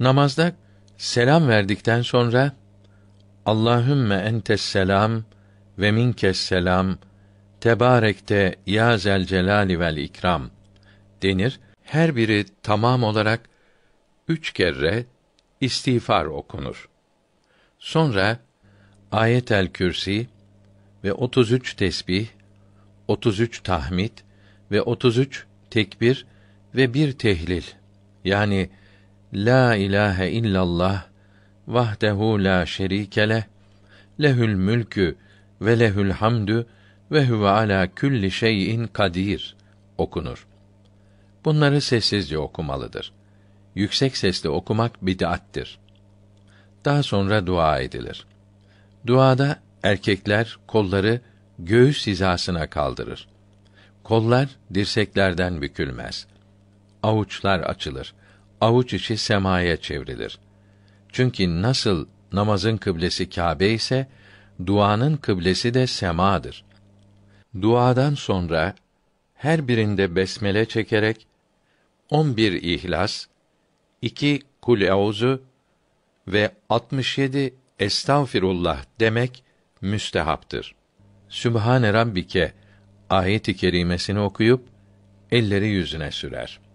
Namazda selam verdikten sonra Allahümme entes selam ve minkes selam tebarekte ya zel vel ikram denir. Her biri tamam olarak üç kere istiğfar okunur. Sonra ayetel kürsi ve 33 tesbih, 33 tahmid ve 33 tekbir ve bir tehlil yani La ilahe illallah vahdehu la şerike leh lehül mülkü ve lehül hamdü ve huve ala külli şeyin kadir okunur. Bunları sessizce okumalıdır. Yüksek sesle okumak bid'attir. Daha sonra dua edilir. Duada erkekler kolları göğüs hizasına kaldırır. Kollar dirseklerden bükülmez. Avuçlar açılır avuç içi semaya çevrilir. Çünkü nasıl namazın kıblesi Kâbe ise duanın kıblesi de semadır. Duadan sonra her birinde besmele çekerek on bir ihlas, iki Kul Euzu ve altmış yedi Estağfirullah demek müstehaptır. Sübhane Rabbike ayet-i kerimesini okuyup elleri yüzüne sürer.